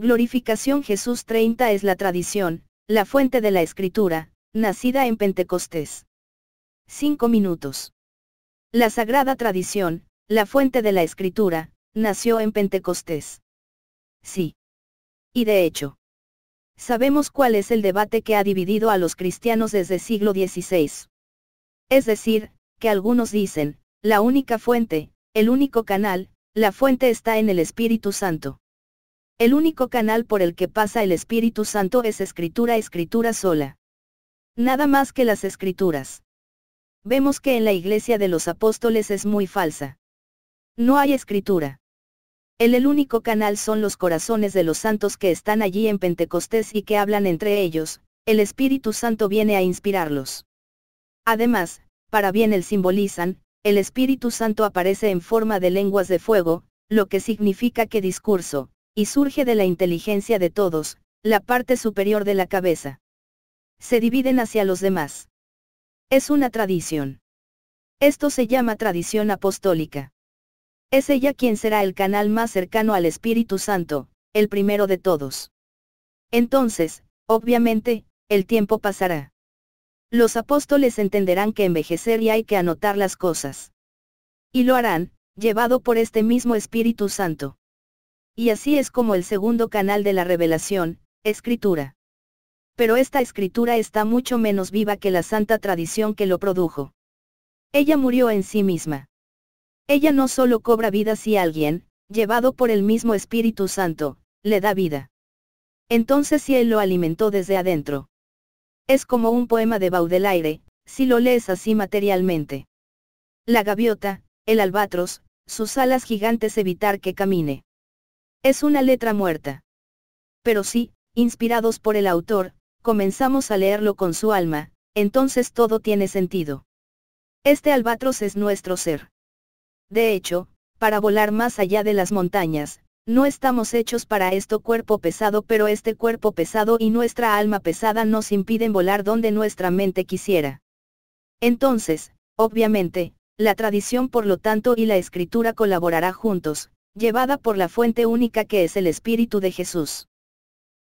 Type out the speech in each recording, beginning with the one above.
Glorificación Jesús 30 es la tradición, la fuente de la escritura, nacida en Pentecostés. 5 minutos. La sagrada tradición, la fuente de la escritura, nació en Pentecostés. Sí. Y de hecho. Sabemos cuál es el debate que ha dividido a los cristianos desde siglo XVI. Es decir, que algunos dicen, la única fuente, el único canal, la fuente está en el Espíritu Santo. El único canal por el que pasa el Espíritu Santo es escritura, escritura sola. Nada más que las escrituras. Vemos que en la iglesia de los apóstoles es muy falsa. No hay escritura. El, el único canal son los corazones de los santos que están allí en Pentecostés y que hablan entre ellos, el Espíritu Santo viene a inspirarlos. Además, para bien el simbolizan, el Espíritu Santo aparece en forma de lenguas de fuego, lo que significa que discurso, y surge de la inteligencia de todos, la parte superior de la cabeza. Se dividen hacia los demás. Es una tradición. Esto se llama tradición apostólica. Es ella quien será el canal más cercano al Espíritu Santo, el primero de todos. Entonces, obviamente, el tiempo pasará. Los apóstoles entenderán que envejecer y hay que anotar las cosas. Y lo harán, llevado por este mismo Espíritu Santo. Y así es como el segundo canal de la revelación, escritura. Pero esta escritura está mucho menos viva que la santa tradición que lo produjo. Ella murió en sí misma. Ella no solo cobra vida si alguien, llevado por el mismo Espíritu Santo, le da vida. Entonces si él lo alimentó desde adentro. Es como un poema de Baudelaire, si lo lees así materialmente. La gaviota, el albatros, sus alas gigantes evitar que camine. Es una letra muerta. Pero sí, inspirados por el autor, comenzamos a leerlo con su alma, entonces todo tiene sentido. Este albatros es nuestro ser. De hecho, para volar más allá de las montañas, no estamos hechos para esto cuerpo pesado pero este cuerpo pesado y nuestra alma pesada nos impiden volar donde nuestra mente quisiera. Entonces, obviamente, la tradición por lo tanto y la escritura colaborará juntos, llevada por la fuente única que es el Espíritu de Jesús.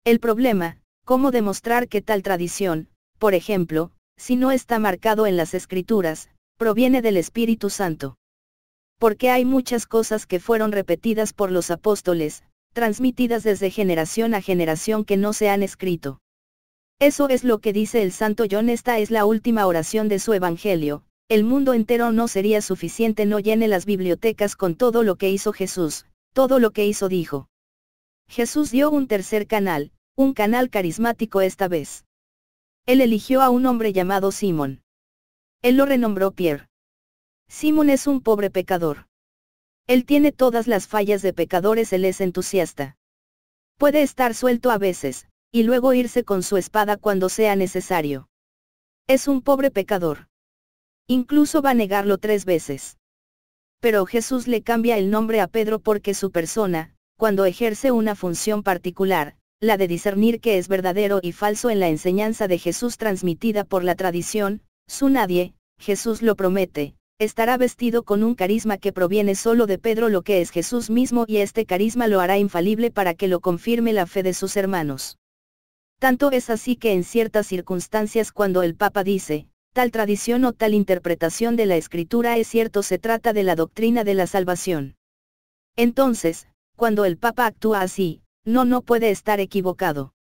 El problema, cómo demostrar que tal tradición, por ejemplo, si no está marcado en las Escrituras, proviene del Espíritu Santo. Porque hay muchas cosas que fueron repetidas por los apóstoles, transmitidas desde generación a generación que no se han escrito. Eso es lo que dice el Santo John, esta es la última oración de su Evangelio, el mundo entero no sería suficiente no llene las bibliotecas con todo lo que hizo Jesús, todo lo que hizo dijo. Jesús dio un tercer canal, un canal carismático esta vez. Él eligió a un hombre llamado Simón. Él lo renombró Pierre. Simón es un pobre pecador. Él tiene todas las fallas de pecadores, él es entusiasta. Puede estar suelto a veces, y luego irse con su espada cuando sea necesario. Es un pobre pecador. Incluso va a negarlo tres veces. Pero Jesús le cambia el nombre a Pedro porque su persona, cuando ejerce una función particular, la de discernir qué es verdadero y falso en la enseñanza de Jesús transmitida por la tradición, su nadie, Jesús lo promete, estará vestido con un carisma que proviene solo de Pedro lo que es Jesús mismo y este carisma lo hará infalible para que lo confirme la fe de sus hermanos. Tanto es así que en ciertas circunstancias cuando el Papa dice, Tal tradición o tal interpretación de la escritura es cierto se trata de la doctrina de la salvación. Entonces, cuando el Papa actúa así, no no puede estar equivocado.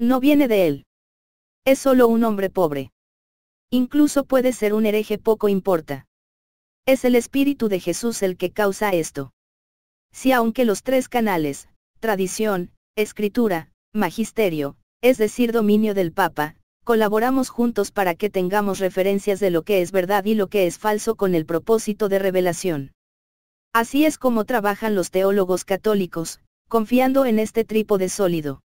No viene de él. Es solo un hombre pobre. Incluso puede ser un hereje poco importa. Es el Espíritu de Jesús el que causa esto. Si aunque los tres canales, tradición, escritura, magisterio, es decir dominio del Papa, Colaboramos juntos para que tengamos referencias de lo que es verdad y lo que es falso con el propósito de revelación. Así es como trabajan los teólogos católicos, confiando en este trípode sólido.